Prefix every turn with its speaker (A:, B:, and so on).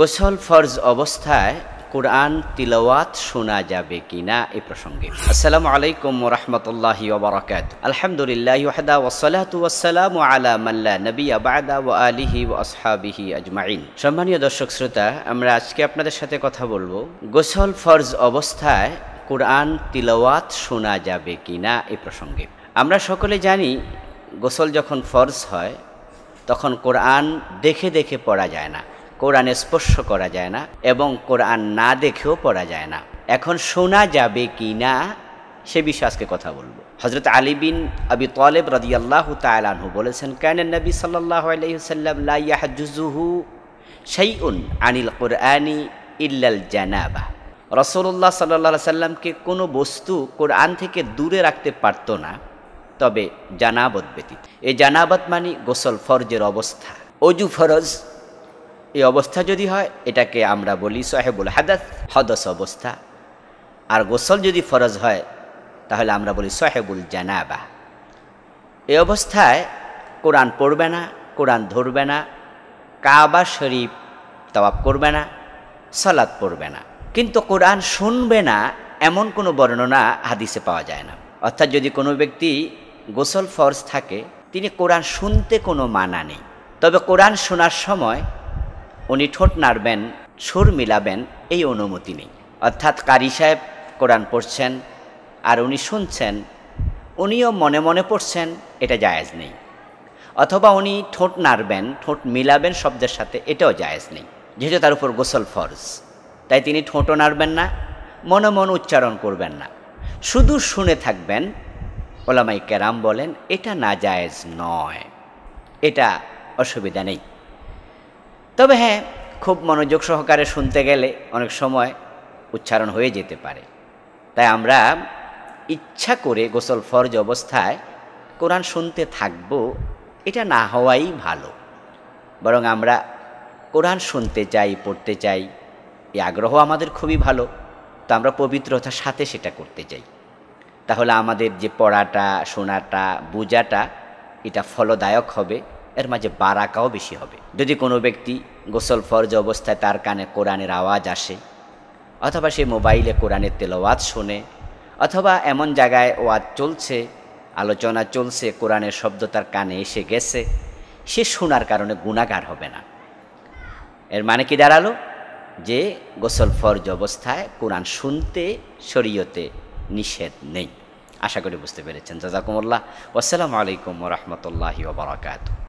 A: গোসল ফরজ অবস্থায় কোরআন তিলওয়াত শোনা যাবে কিনা এ প্রসঙ্গে আসসালামু আলাইকুম রহমতুল্লাহি ওবরাকাত আলহামদুলিল্লাহ ওয়াহদা ওয়াসসালাতু ওয়াসসালামু আলা মাল্লা নবী বাদা ও আলিহি ওয়া আসহাবিহি আজমাইন সম্মানীয় দর্শক শ্রোতা আমরা আজকে আপনাদের সাথে কথা বলবো গোসল ফরজ অবস্থায় কোরআন তিলওয়াত শোনা যাবে কিনা এ প্রসঙ্গে আমরা সকলে জানি গোসল যখন ফরজ হয় তখন কোরআন দেখে দেখে পড়া যায় না কোরআনে স্পর্শ করা যায় না এবং কোরআন না দেখেও পড়া যায় না এখন শোনা যাবে কি না সে বিষয়ে আজকে কথা বলবো হজরত আলী বিন আবি তলেব আল্লাহ তালাহু বলেছেন কেন নবী সাল্লাহ আলহিসাল্লাম সেই উন আনিল কোরআনি ইল্লাল জানাবা রসল্লাহ সাল্লা সাল্লামকে কোনো বস্তু কোরআন থেকে দূরে রাখতে পারতো না তবে জানাবত ব্যতীত এই জানাবত মানে গোসল ফরজের অবস্থা অজু ফরজ এই অবস্থা যদি হয় এটাকে আমরা বলি সাহেবুল হাদাস হদস অবস্থা আর গোসল যদি ফরজ হয় তাহলে আমরা বলি সাহেবুল জানাবা এ অবস্থায় কোরআন পড়বে না কোরআন ধরবে না কাবা শরীফ তওয়াব করবে না সালাদ পড়বে না কিন্তু কোরআন শুনবে না এমন কোনো বর্ণনা হাদিসে পাওয়া যায় না অর্থাৎ যদি কোনো ব্যক্তি গোসল ফরজ থাকে তিনি কোরআন শুনতে কোনো মানা নেই তবে কোরআন শোনার সময় উনি ঠোঁট নাড়বেন সুর মিলাবেন এই অনুমতি নেই অর্থাৎ কারি সাহেব কোরআন পড়ছেন আর উনি শুনছেন উনিও মনে মনে পড়ছেন এটা জায়েজ নেই অথবা উনি ঠোঁট নাড়বেন ঠোঁট মিলাবেন শব্দের সাথে এটাও জায়েজ নেই যেহেতু তার উপর গোসল ফরজ তাই তিনি ঠোঁটও নাড়বেন না মনে মন উচ্চারণ করবেন না শুধু শুনে থাকবেন ওলামাই কেরাম বলেন এটা না জায়েজ নয় এটা অসুবিধা নেই তবে হ্যাঁ খুব মনোযোগ সহকারে শুনতে গেলে অনেক সময় উচ্চারণ হয়ে যেতে পারে তাই আমরা ইচ্ছা করে গোসল ফরজ অবস্থায় কোরআন শুনতে থাকব এটা না হওয়াই ভালো বরং আমরা কোরআন শুনতে চাই পড়তে চাই এই আগ্রহ আমাদের খুবই ভালো তো আমরা পবিত্রতার সাথে সেটা করতে চাই তাহলে আমাদের যে পড়াটা শোনাটা বোঝাটা এটা ফলদায়ক হবে এর মাঝে বারাকাও বেশি হবে যদি কোনো ব্যক্তি গোসল ফরজ অবস্থায় তার কানে কোরআনের আওয়াজ আসে অথবা সে মোবাইলে কোরআনের তেলওয়াজ শোনে অথবা এমন জায়গায় ওয়াজ চলছে আলোচনা চলছে কোরআনের শব্দ তার কানে এসে গেছে সে শোনার কারণে গুণাগার হবে না এর মানে কি দাঁড়ালো যে গোসল ফরজ অবস্থায় কোরআন শুনতে শরীয়তে নিষেধ নেই আশা করি বুঝতে পেরেছেন জাজাকুমুল্লাহ আসসালামু আলাইকুম রহমতুল্লাহি ওবরাকাতু